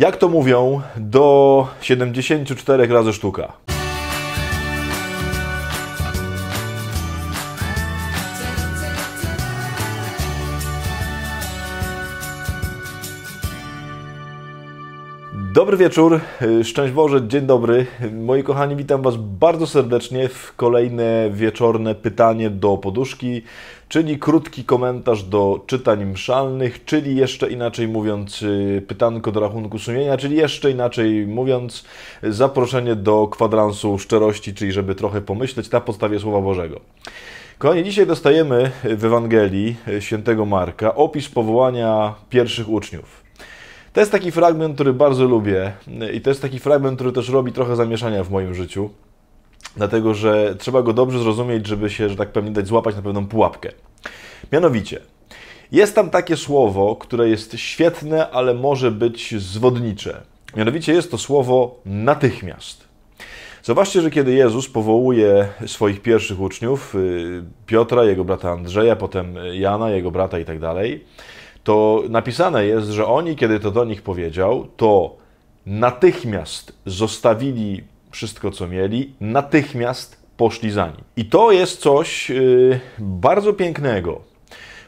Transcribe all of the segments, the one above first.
Jak to mówią, do 74 razy sztuka. Dobry wieczór, y, szczęść Boże, dzień dobry. Moi kochani, witam Was bardzo serdecznie w kolejne wieczorne pytanie do poduszki, czyli krótki komentarz do czytań mszalnych, czyli jeszcze inaczej mówiąc, y, pytanko do rachunku sumienia, czyli jeszcze inaczej mówiąc, zaproszenie do kwadransu szczerości, czyli żeby trochę pomyśleć na podstawie Słowa Bożego. Kochani, dzisiaj dostajemy w Ewangelii y, świętego Marka opis powołania pierwszych uczniów. To jest taki fragment, który bardzo lubię i to jest taki fragment, który też robi trochę zamieszania w moim życiu. Dlatego, że trzeba go dobrze zrozumieć, żeby się, że tak powiem, dać złapać na pewną pułapkę. Mianowicie, jest tam takie słowo, które jest świetne, ale może być zwodnicze. Mianowicie jest to słowo natychmiast. Zobaczcie, że kiedy Jezus powołuje swoich pierwszych uczniów, y, Piotra, jego brata Andrzeja, potem Jana, jego brata i tak dalej, to napisane jest, że oni, kiedy to do nich powiedział, to natychmiast zostawili wszystko, co mieli, natychmiast poszli za nim. I to jest coś y, bardzo pięknego.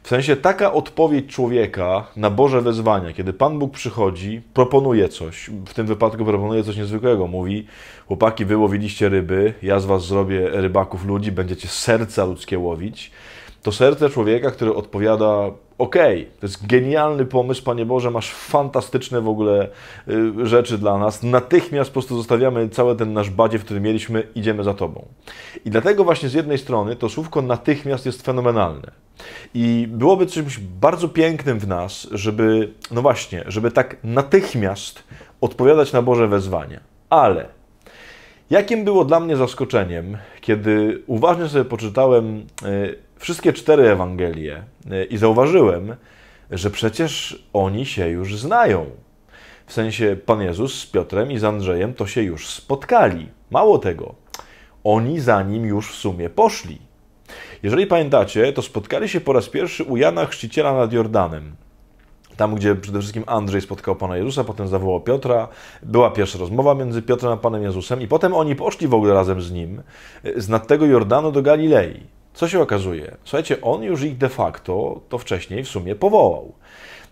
W sensie taka odpowiedź człowieka na Boże wezwania, kiedy Pan Bóg przychodzi, proponuje coś, w tym wypadku proponuje coś niezwykłego. Mówi: Chłopaki, wyłowiliście ryby, ja z Was zrobię rybaków ludzi, będziecie serca ludzkie łowić. To serce człowieka, który odpowiada: okej, okay, to jest genialny pomysł, Panie Boże, masz fantastyczne w ogóle y, rzeczy dla nas. Natychmiast po prostu zostawiamy cały ten nasz badzie, w którym mieliśmy, idziemy za Tobą. I dlatego właśnie z jednej strony to słówko natychmiast jest fenomenalne. I byłoby czymś bardzo pięknym w nas, żeby, no właśnie, żeby tak natychmiast odpowiadać na Boże wezwanie. Ale jakim było dla mnie zaskoczeniem, kiedy uważnie sobie poczytałem y, wszystkie cztery Ewangelie y, i zauważyłem, że przecież oni się już znają. W sensie Pan Jezus z Piotrem i z Andrzejem to się już spotkali. Mało tego, oni za nim już w sumie poszli. Jeżeli pamiętacie, to spotkali się po raz pierwszy u Jana Chrzciciela nad Jordanem. Tam, gdzie przede wszystkim Andrzej spotkał Pana Jezusa, potem zawołał Piotra, była pierwsza rozmowa między Piotrem a Panem Jezusem i potem oni poszli w ogóle razem z Nim y, z nad tego Jordanu do Galilei. Co się okazuje? Słuchajcie, on już ich de facto to wcześniej w sumie powołał.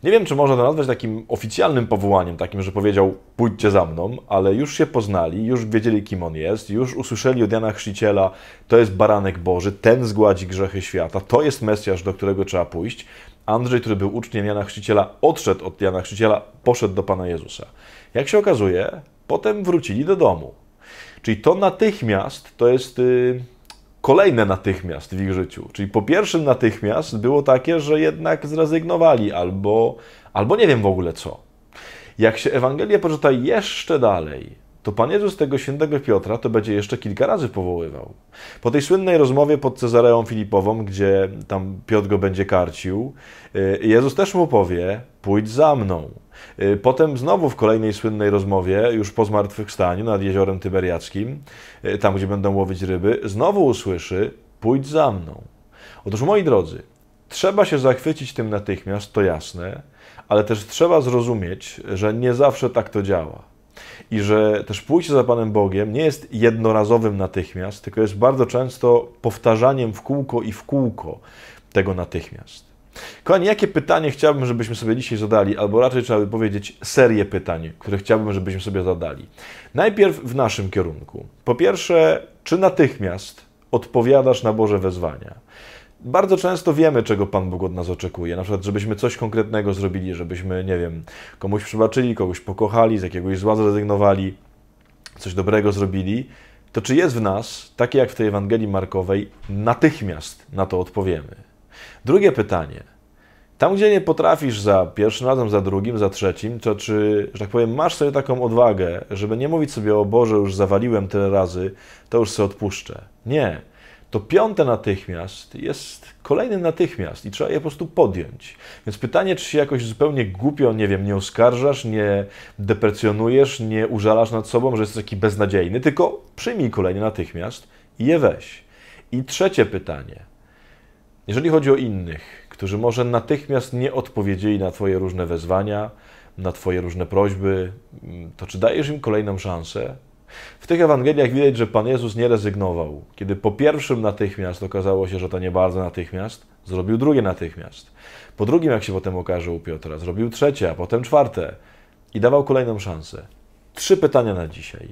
Nie wiem, czy można to nazwać takim oficjalnym powołaniem, takim, że powiedział pójdźcie za mną, ale już się poznali, już wiedzieli kim on jest, już usłyszeli od Jana Chrzciciela, to jest baranek Boży, ten zgładzi grzechy świata, to jest Mesjasz, do którego trzeba pójść. Andrzej, który był uczniem Jana Chrzciciela, odszedł od Jana Chrzciciela, poszedł do Pana Jezusa. Jak się okazuje, potem wrócili do domu. Czyli to natychmiast to jest... Yy kolejne natychmiast w ich życiu. Czyli po pierwszym natychmiast było takie, że jednak zrezygnowali albo, albo nie wiem w ogóle co. Jak się Ewangelię poczyta jeszcze dalej, to Pan Jezus tego świętego Piotra to będzie jeszcze kilka razy powoływał. Po tej słynnej rozmowie pod Cezareą Filipową, gdzie tam Piotr go będzie karcił, y, Jezus też mu powie, pójdź za mną. Y, potem znowu w kolejnej słynnej rozmowie, już po zmartwychwstaniu nad jeziorem Tyberiackim, y, tam gdzie będą łowić ryby, znowu usłyszy, pójdź za mną. Otóż moi drodzy, trzeba się zachwycić tym natychmiast, to jasne, ale też trzeba zrozumieć, że nie zawsze tak to działa. I że też pójście za Panem Bogiem nie jest jednorazowym natychmiast, tylko jest bardzo często powtarzaniem w kółko i w kółko tego natychmiast. Kochani, jakie pytanie chciałbym, żebyśmy sobie dzisiaj zadali, albo raczej trzeba by powiedzieć serię pytań, które chciałbym, żebyśmy sobie zadali. Najpierw w naszym kierunku. Po pierwsze, czy natychmiast odpowiadasz na Boże wezwania? bardzo często wiemy, czego Pan Bóg od nas oczekuje. Na przykład, żebyśmy coś konkretnego zrobili, żebyśmy, nie wiem, komuś przebaczyli, kogoś pokochali, z jakiegoś zła zrezygnowali, coś dobrego zrobili. To czy jest w nas, takie jak w tej Ewangelii Markowej, natychmiast na to odpowiemy? Drugie pytanie. Tam, gdzie nie potrafisz za pierwszym razem, za drugim, za trzecim, to czy, że tak powiem, masz sobie taką odwagę, żeby nie mówić sobie, o Boże, już zawaliłem tyle razy, to już sobie odpuszczę. Nie. To piąte natychmiast jest kolejny natychmiast i trzeba je po prostu podjąć. Więc pytanie, czy się jakoś zupełnie głupio, nie wiem, nie oskarżasz, nie deprecjonujesz, nie użalasz nad sobą, że jesteś taki beznadziejny, tylko przyjmij kolejny natychmiast i je weź. I trzecie pytanie. Jeżeli chodzi o innych, którzy może natychmiast nie odpowiedzieli na Twoje różne wezwania, na Twoje różne prośby, to czy dajesz im kolejną szansę? W tych Ewangeliach widać, że Pan Jezus nie rezygnował. Kiedy po pierwszym natychmiast okazało się, że to nie bardzo natychmiast, zrobił drugie natychmiast. Po drugim, jak się potem okaże u Piotra, zrobił trzecie, a potem czwarte i dawał kolejną szansę. Trzy pytania na dzisiaj.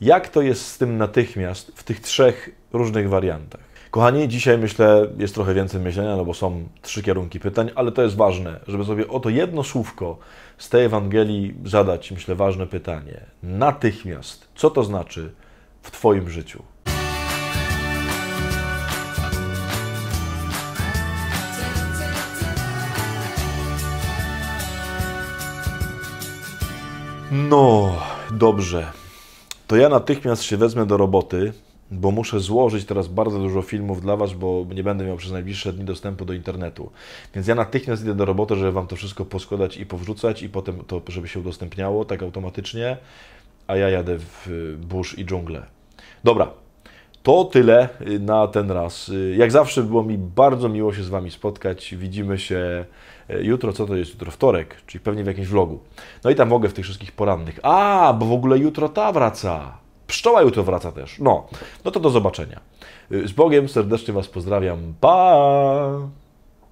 Jak to jest z tym natychmiast w tych trzech różnych wariantach? Kochani, dzisiaj myślę, jest trochę więcej myślenia, no bo są trzy kierunki pytań, ale to jest ważne, żeby sobie o to jedno słówko z tej Ewangelii zadać, myślę, ważne pytanie. Natychmiast, co to znaczy w Twoim życiu? No, dobrze. To ja natychmiast się wezmę do roboty bo muszę złożyć teraz bardzo dużo filmów dla Was, bo nie będę miał przez najbliższe dni dostępu do internetu. Więc ja natychmiast idę do roboty, żeby Wam to wszystko poskładać i powrzucać i potem to, żeby się udostępniało tak automatycznie, a ja jadę w y, burz i dżunglę. Dobra, to tyle y, na ten raz. Y, jak zawsze było mi bardzo miło się z Wami spotkać. Widzimy się jutro, co to jest jutro? Wtorek, czyli pewnie w jakimś vlogu. No i tam mogę w tych wszystkich porannych. A, bo w ogóle jutro ta wraca. Pszczoła jutro wraca też. No, no to do zobaczenia. Y, z Bogiem serdecznie Was pozdrawiam. Pa!